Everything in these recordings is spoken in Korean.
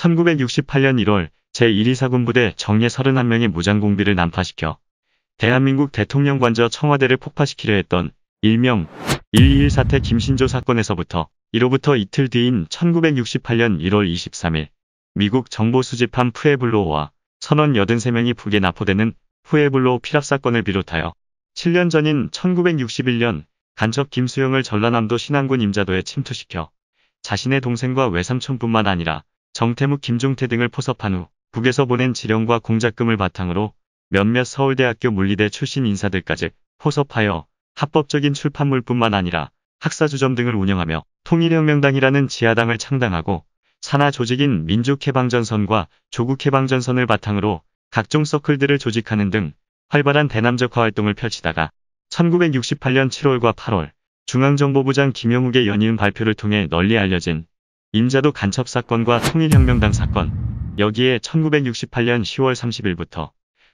1968년 1월 제1 2사군부대 정예 3 1명이 무장공비를 난파시켜 대한민국 대통령 관저 청와대를 폭파시키려 했던 일명 121 사태 김신조 사건에서부터 이로부터 이틀 뒤인 1968년 1월 23일 미국 정보 수집한 푸에블로와 선원 83명이 북에 납포되는 푸에블로 피랍 사건을 비롯하여 7년 전인 1961년 간첩 김수영을 전라남도 신안군 임자도에 침투시켜 자신의 동생과 외삼촌뿐만 아니라 정태묵 김종태 등을 포섭한 후 북에서 보낸 지령과 공작금을 바탕으로 몇몇 서울대학교 물리대 출신 인사들까지 포섭하여 합법적인 출판물뿐만 아니라 학사주점 등을 운영하며 통일혁명당이라는 지하당을 창당하고 산하 조직인 민족해방전선과 조국해방전선을 바탕으로 각종 서클들을 조직하는 등 활발한 대남적화 활동을 펼치다가 1968년 7월과 8월 중앙정보부장 김영욱의 연이 발표를 통해 널리 알려진 임자도 간첩 사건과 통일혁명당 사건, 여기에 1968년 10월 30일부터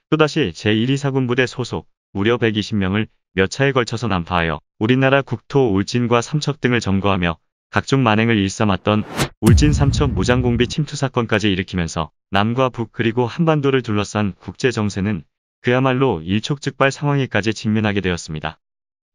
또다시 제124군 부대 소속 무려 120명을 몇 차에 걸쳐서 난파하여 우리나라 국토 울진과 삼척 등을 점거하며 각종 만행을 일삼았던 울진 삼척 무장공비 침투 사건까지 일으키면서 남과 북 그리고 한반도를 둘러싼 국제 정세는 그야말로 일촉즉발 상황에까지 직면하게 되었습니다.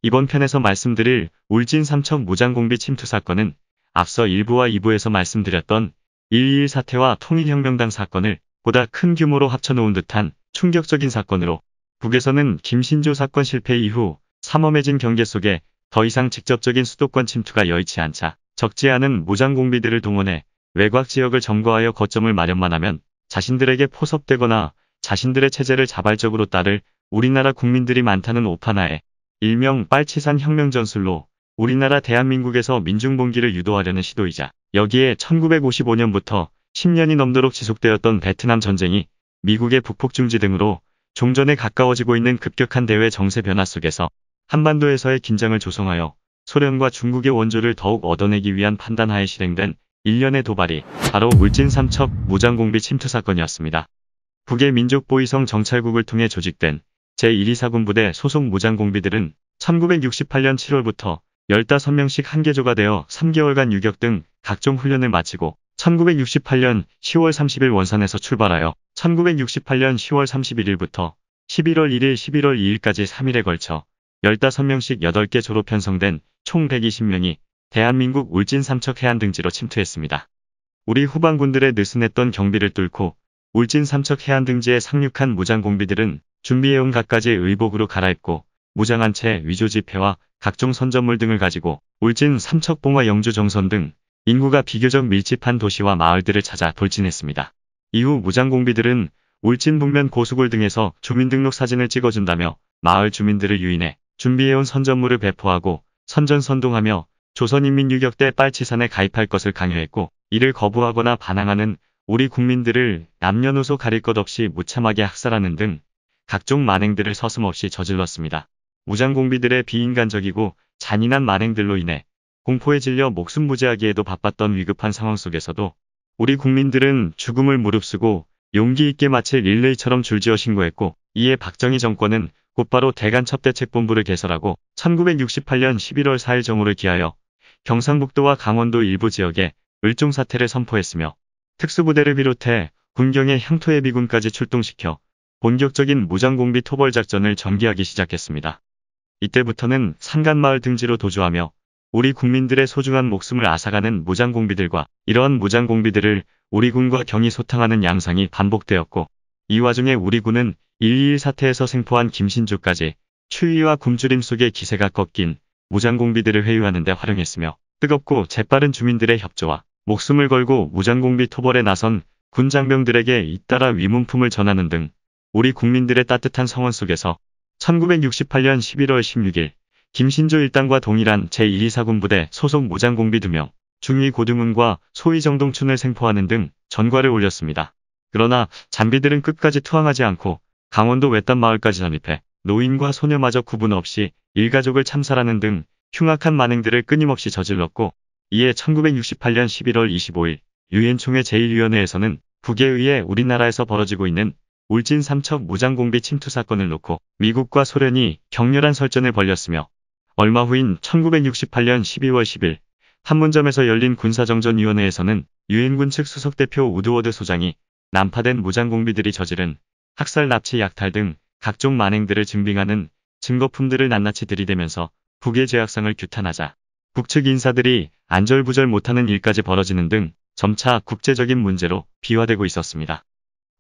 이번 편에서 말씀드릴 울진 삼척 무장공비 침투 사건은 앞서 1부와 2부에서 말씀드렸던 121 사태와 통일혁명당 사건을 보다 큰 규모로 합쳐놓은 듯한 충격적인 사건으로 북에서는 김신조 사건 실패 이후 삼엄해진 경계 속에 더 이상 직접적인 수도권 침투가 여의치 않자 적지 않은 무장공비들을 동원해 외곽 지역을 점거하여 거점을 마련만 하면 자신들에게 포섭되거나 자신들의 체제를 자발적으로 따를 우리나라 국민들이 많다는 오판하에 일명 빨치산 혁명 전술로 우리나라 대한민국에서 민중봉기를 유도하려는 시도이자 여기에 1955년부터 10년이 넘도록 지속되었던 베트남 전쟁이 미국의 북폭중지 등으로 종전에 가까워지고 있는 급격한 대외 정세 변화 속에서 한반도에서의 긴장을 조성하여 소련과 중국의 원조를 더욱 얻어내기 위한 판단하에 실행된 일련의 도발이 바로 울진삼척 무장공비 침투 사건이었습니다. 북의 민족보위성 정찰국을 통해 조직된 제124군부대 소속 무장공비들은 1968년 7월부터 15명씩 한 개조가 되어 3개월간 유격 등 각종 훈련을 마치고 1968년 10월 30일 원산에서 출발하여 1968년 10월 31일부터 11월 1일 11월 2일까지 3일에 걸쳐 15명씩 8개 조로 편성된 총 120명이 대한민국 울진 삼척 해안 등지로 침투했습니다. 우리 후방군들의 느슨했던 경비를 뚫고 울진 삼척 해안 등지에 상륙한 무장 공비들은 준비해온 갖가지 의복으로 갈아입고 무장한 채 위조 지폐와 각종 선전물 등을 가지고 울진 삼척봉화 영주 정선 등 인구가 비교적 밀집한 도시와 마을들을 찾아 돌진했습니다. 이후 무장공비들은 울진 북면 고수골 등에서 주민등록 사진을 찍어준다며 마을 주민들을 유인해 준비해온 선전물을 배포하고 선전선동하며 조선인민유격대 빨치산에 가입할 것을 강요했고 이를 거부하거나 반항하는 우리 국민들을 남녀노소 가릴 것 없이 무참하게 학살하는 등 각종 만행들을 서슴없이 저질렀습니다. 무장공비들의 비인간적이고 잔인한 만행들로 인해 공포에 질려 목숨 무제하기에도 바빴던 위급한 상황 속에서도 우리 국민들은 죽음을 무릅쓰고 용기 있게 마치 릴레이처럼 줄지어 신고했고 이에 박정희 정권은 곧바로 대간첩대책본부를 개설하고 1968년 11월 4일 정오를 기하여 경상북도와 강원도 일부 지역에 을종사태를 선포했으며 특수부대를 비롯해 군경의 향토예비군까지 출동시켜 본격적인 무장공비 토벌작전을 전개하기 시작했습니다. 이때부터는 산간마을 등지로 도주하며 우리 국민들의 소중한 목숨을 앗아가는 무장공비들과 이러한 무장공비들을 우리 군과 경이 소탕하는 양상이 반복되었고 이 와중에 우리 군은 1.21 사태에서 생포한 김신주까지 추위와 굶주림 속에 기세가 꺾인 무장공비들을 회유하는 데 활용했으며 뜨겁고 재빠른 주민들의 협조와 목숨을 걸고 무장공비 토벌에 나선 군 장병들에게 잇따라 위문품을 전하는 등 우리 국민들의 따뜻한 성원 속에서 1968년 11월 16일 김신조 일당과 동일한 제2사군부대 1 소속 무장공비 2명, 중위 고등훈과 소위 정동춘을 생포하는 등 전과를 올렸습니다. 그러나 잔비들은 끝까지 투항하지 않고 강원도 외딴 마을까지 잠입해 노인과 소녀마저 구분 없이 일가족을 참살하는 등 흉악한 만행들을 끊임없이 저질렀고 이에 1968년 11월 25일 유엔총회 제1위원회에서는 북에 의해 우리나라에서 벌어지고 있는 울진 삼척 무장공비 침투 사건을 놓고 미국과 소련이 격렬한 설전을 벌였으며 얼마 후인 1968년 12월 10일 판문점에서 열린 군사정전위원회에서는 유엔군 측 수석대표 우드워드 소장이 난파된 무장공비들이 저지른 학살 납치 약탈 등 각종 만행들을 증빙하는 증거품들을 낱낱이 들이대면서 북의 제약상을 규탄하자 북측 인사들이 안절부절 못하는 일까지 벌어지는 등 점차 국제적인 문제로 비화되고 있었습니다.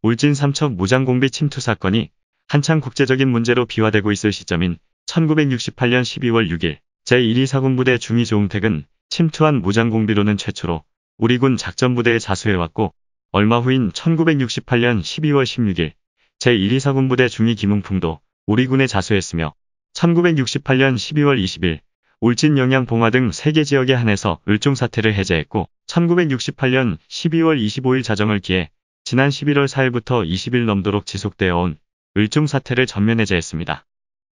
울진 삼척 무장공비 침투 사건이 한창 국제적인 문제로 비화되고 있을 시점인 1968년 12월 6일 제1위 사군부대 중위조응택은 침투한 무장공비로는 최초로 우리군 작전부대에 자수해왔고 얼마 후인 1968년 12월 16일 제1위 사군부대 중위 김웅풍도 우리군에 자수했으며 1968년 12월 20일 울진 영양 봉화 등 3개 지역에 한해서 을종 사태를 해제했고 1968년 12월 25일 자정을 기해 지난 11월 4일부터 20일 넘도록 지속되어 온 을중 사태를 전면 해제했습니다.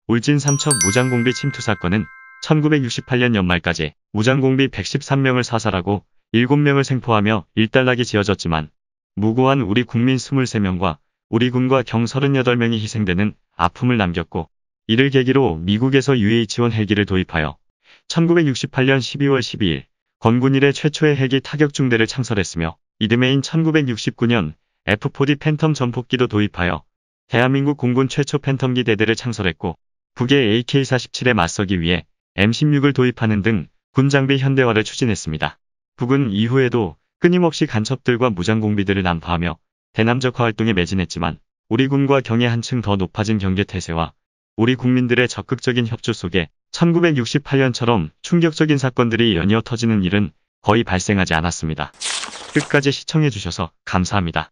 울진 삼척 무장공비 침투 사건은 1968년 연말까지 무장공비 113명을 사살하고 7명을 생포하며 일단락이 지어졌지만 무고한 우리 국민 23명과 우리 군과 경 38명이 희생되는 아픔을 남겼고 이를 계기로 미국에서 UH 지원 헬기를 도입하여 1968년 12월 12일 건군 일의 최초의 헬기 타격 중대를 창설했으며 이듬해인 1969년 F4D 팬텀 전폭기도 도입하여 대한민국 공군 최초 팬텀기 대대를 창설했고 북의 AK-47에 맞서기 위해 M16을 도입하는 등 군장비 현대화를 추진했습니다. 북은 이후에도 끊임없이 간첩들과 무장공비들을 난파하며 대남적화 활동에 매진했지만 우리 군과 경의 한층 더 높아진 경계태세와 우리 국민들의 적극적인 협조 속에 1968년처럼 충격적인 사건들이 연이어 터지는 일은 거의 발생하지 않았습니다. 끝까지 시청해주셔서 감사합니다.